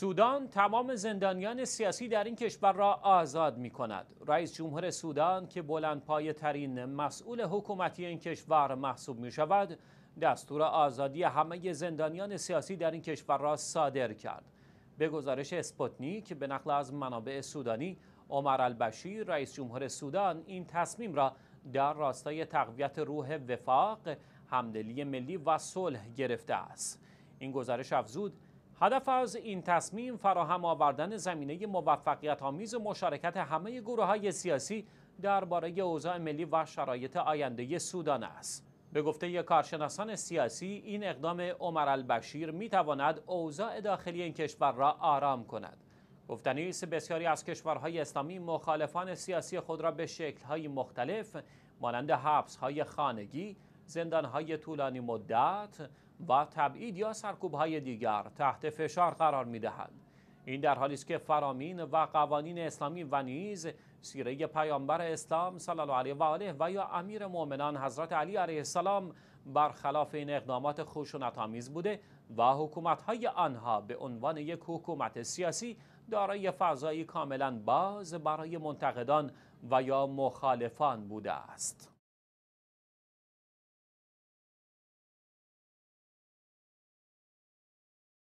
سودان تمام زندانیان سیاسی در این کشور را آزاد می کند. رئیس جمهور سودان که پای ترین مسئول حکومتی این کشور محسوب می شود دستور آزادی همه زندانیان سیاسی در این کشور را صادر کرد. به گزارش اسپوتنیک به نقل از منابع سودانی عمر البشیر رئیس جمهور سودان این تصمیم را در راستای تقویت روح وفاق، همدلی ملی و صلح گرفته است. این گزارش افزود هدف از این تصمیم فراهم آوردن زمینه موفقیت آمیز مشارکت همه گروه های سیاسی درباره اوضاع ملی و شرایط آینده سودان است. به گفته یک کارشناسان سیاسی این اقدام عمر البشیر می تواند اوضاع داخلی این کشور را آرام کند. گفتنی است بسیاری از کشورهای اسلامی مخالفان سیاسی خود را به شکل‌های مختلف مانند حبس‌های خانگی، زندان های طولانی مدت و تبعید یا های دیگر تحت فشار قرار دهند این در حالی است که فرامین و قوانین اسلامی و نیز سیره پیامبر اسلام صلی الله علیه و آله و یا امیر مؤمنان حضرت علی علیه السلام برخلاف این اقدامات آمیز بوده و حکومت های آنها به عنوان یک حکومت سیاسی دارای فضایی کاملا باز برای منتقدان و یا مخالفان بوده است.